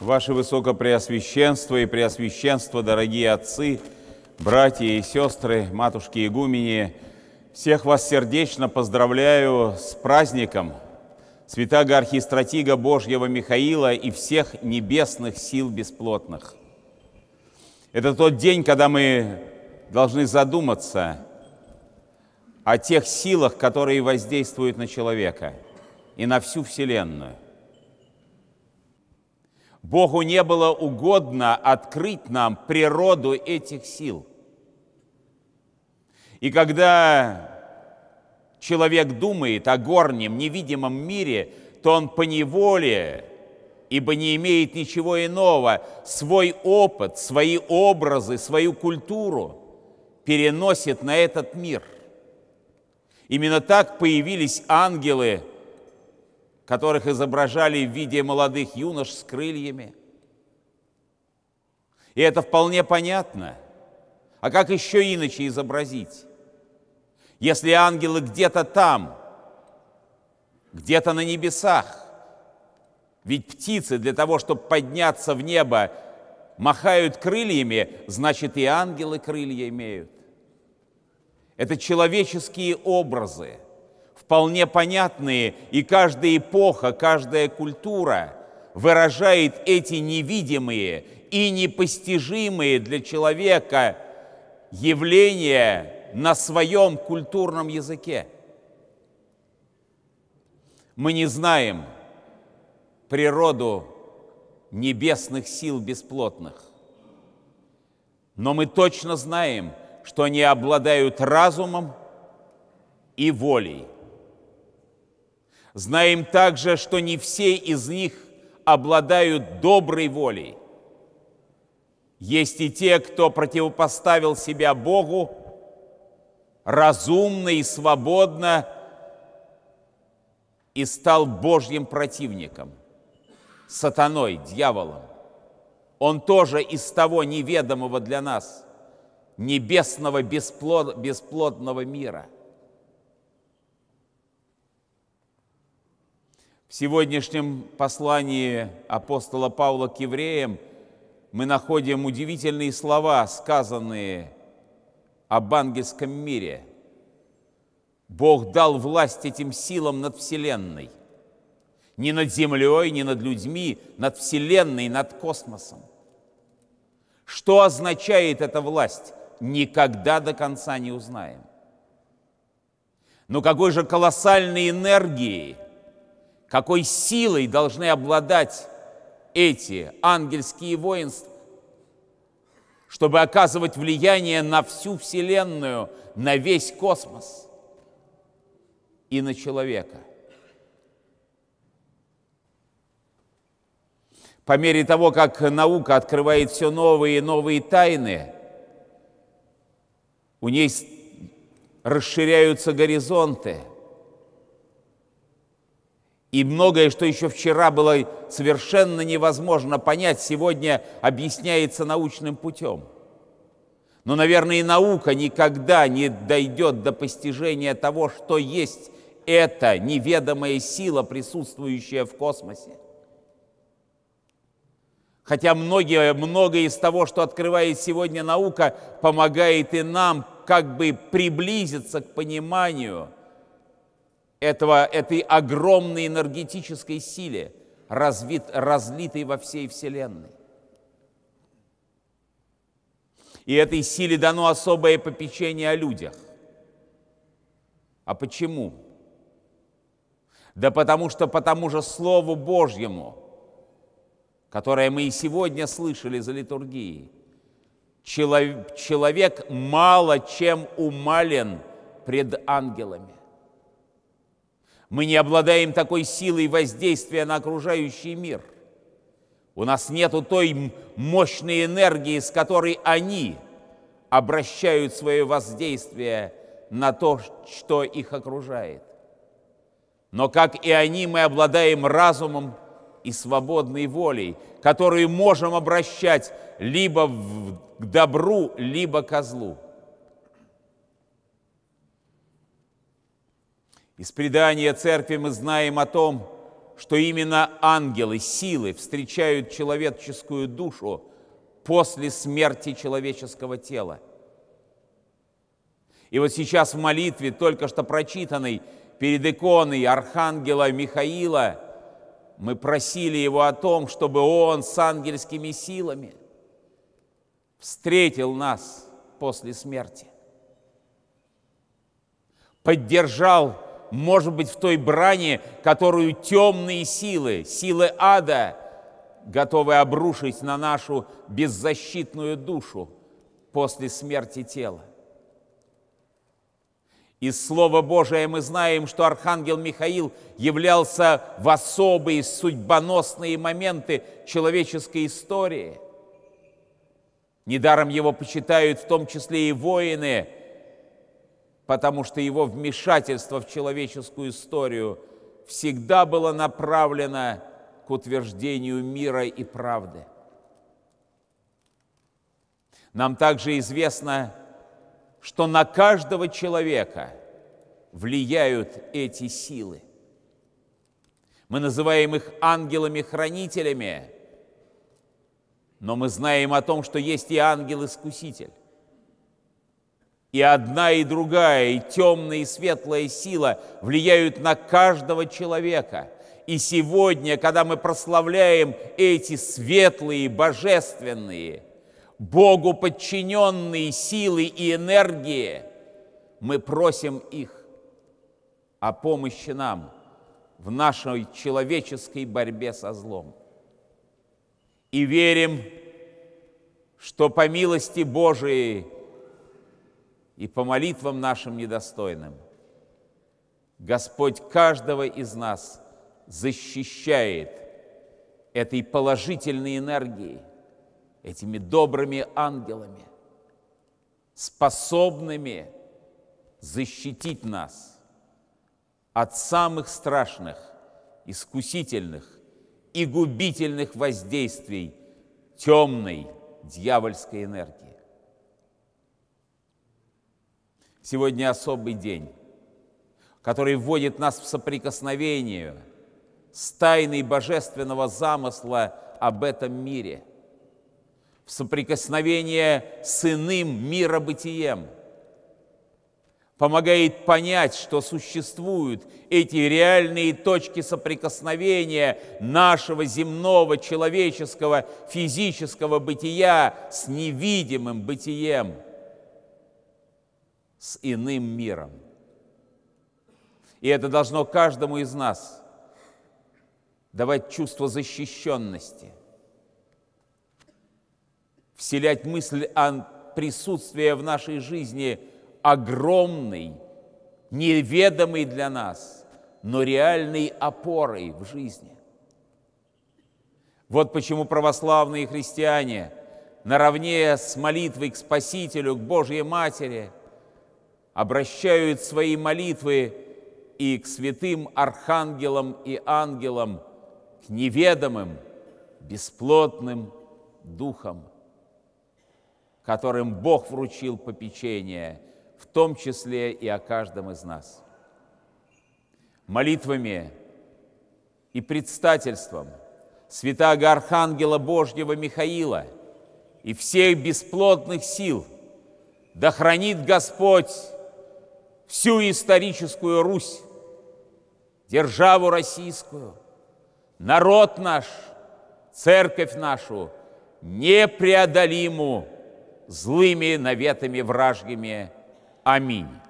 Ваше Высокопреосвященство и Преосвященство, дорогие отцы, братья и сестры, матушки игумени, всех вас сердечно поздравляю с праздником святаго архистратига Божьего Михаила и всех небесных сил бесплотных. Это тот день, когда мы должны задуматься о тех силах, которые воздействуют на человека и на всю Вселенную. Богу не было угодно открыть нам природу этих сил. И когда человек думает о горнем, невидимом мире, то он по неволе, ибо не имеет ничего иного, свой опыт, свои образы, свою культуру переносит на этот мир. Именно так появились ангелы – которых изображали в виде молодых юнош с крыльями. И это вполне понятно. А как еще иначе изобразить? Если ангелы где-то там, где-то на небесах, ведь птицы для того, чтобы подняться в небо, махают крыльями, значит и ангелы крылья имеют. Это человеческие образы – вполне понятные, и каждая эпоха, каждая культура выражает эти невидимые и непостижимые для человека явления на своем культурном языке. Мы не знаем природу небесных сил бесплотных, но мы точно знаем, что они обладают разумом и волей – Знаем также, что не все из них обладают доброй волей. Есть и те, кто противопоставил себя Богу, разумно и свободно, и стал Божьим противником, сатаной, дьяволом. Он тоже из того неведомого для нас, небесного бесплод, бесплодного мира – сегодняшнем послании апостола Павла к евреям мы находим удивительные слова, сказанные об ангельском мире. Бог дал власть этим силам над Вселенной. Не над землей, не над людьми, над Вселенной, над космосом. Что означает эта власть, никогда до конца не узнаем. Но какой же колоссальной энергии – какой силой должны обладать эти ангельские воинства, чтобы оказывать влияние на всю Вселенную, на весь космос и на человека. По мере того, как наука открывает все новые и новые тайны, у ней расширяются горизонты – и многое, что еще вчера было совершенно невозможно понять, сегодня объясняется научным путем. Но, наверное, и наука никогда не дойдет до постижения того, что есть эта неведомая сила, присутствующая в космосе. Хотя многие, многое из того, что открывает сегодня наука, помогает и нам как бы приблизиться к пониманию – этого, этой огромной энергетической силе, развит, разлитой во всей Вселенной. И этой силе дано особое попечение о людях. А почему? Да потому что по тому же Слову Божьему, которое мы и сегодня слышали за литургией, человек мало чем умален пред ангелами. Мы не обладаем такой силой воздействия на окружающий мир. У нас нету той мощной энергии, с которой они обращают свое воздействие на то, что их окружает. Но как и они, мы обладаем разумом и свободной волей, которую можем обращать либо к добру, либо ко злу. Из предания церкви мы знаем о том, что именно ангелы силы встречают человеческую душу после смерти человеческого тела. И вот сейчас в молитве, только что прочитанной перед иконой архангела Михаила, мы просили его о том, чтобы он с ангельскими силами встретил нас после смерти, поддержал может быть в той бране, которую темные силы, силы ада, готовы обрушить на нашу беззащитную душу после смерти тела. Из Слова Божия мы знаем, что Архангел Михаил являлся в особые судьбоносные моменты человеческой истории. Недаром его почитают в том числе и воины – потому что его вмешательство в человеческую историю всегда было направлено к утверждению мира и правды. Нам также известно, что на каждого человека влияют эти силы. Мы называем их ангелами-хранителями, но мы знаем о том, что есть и ангел-искуситель. И одна, и другая, и темная, и светлая сила влияют на каждого человека. И сегодня, когда мы прославляем эти светлые, божественные, Богу подчиненные силы и энергии, мы просим их о помощи нам в нашей человеческой борьбе со злом. И верим, что по милости Божией и по молитвам нашим недостойным. Господь каждого из нас защищает этой положительной энергией, этими добрыми ангелами, способными защитить нас от самых страшных, искусительных и губительных воздействий темной дьявольской энергии. Сегодня особый день, который вводит нас в соприкосновение с тайной божественного замысла об этом мире, в соприкосновение с иным миробытием, помогает понять, что существуют эти реальные точки соприкосновения нашего земного, человеческого, физического бытия с невидимым бытием – с иным миром. И это должно каждому из нас давать чувство защищенности, вселять мысль о присутствии в нашей жизни огромной, неведомой для нас, но реальной опорой в жизни. Вот почему православные христиане наравне с молитвой к Спасителю, к Божьей Матери – обращают свои молитвы и к святым архангелам и ангелам, к неведомым, бесплотным духам, которым Бог вручил попечение, в том числе и о каждом из нас. Молитвами и предстательством святаго Архангела Божьего Михаила и всех бесплотных сил да хранит Господь всю историческую Русь, державу российскую, народ наш, церковь нашу, непреодолиму злыми наветами вражьими. Аминь.